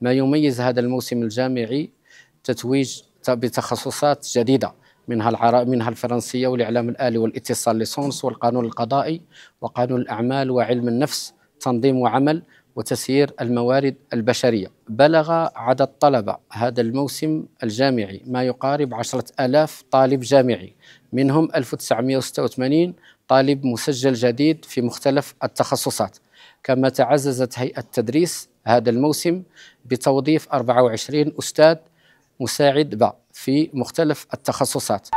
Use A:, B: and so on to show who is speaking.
A: ما يميز هذا الموسم الجامعي تتويج بتخصصات جديده منها العراء منها الفرنسيه والاعلام الالي والاتصال ليسونس والقانون القضائي وقانون الاعمال وعلم النفس تنظيم وعمل وتسيير الموارد البشرية بلغ عدد طلبة هذا الموسم الجامعي ما يقارب عشرة ألاف طالب جامعي منهم 1986 طالب مسجل جديد في مختلف التخصصات كما تعززت هيئة التدريس هذا الموسم بتوظيف 24 أستاذ مساعد في مختلف التخصصات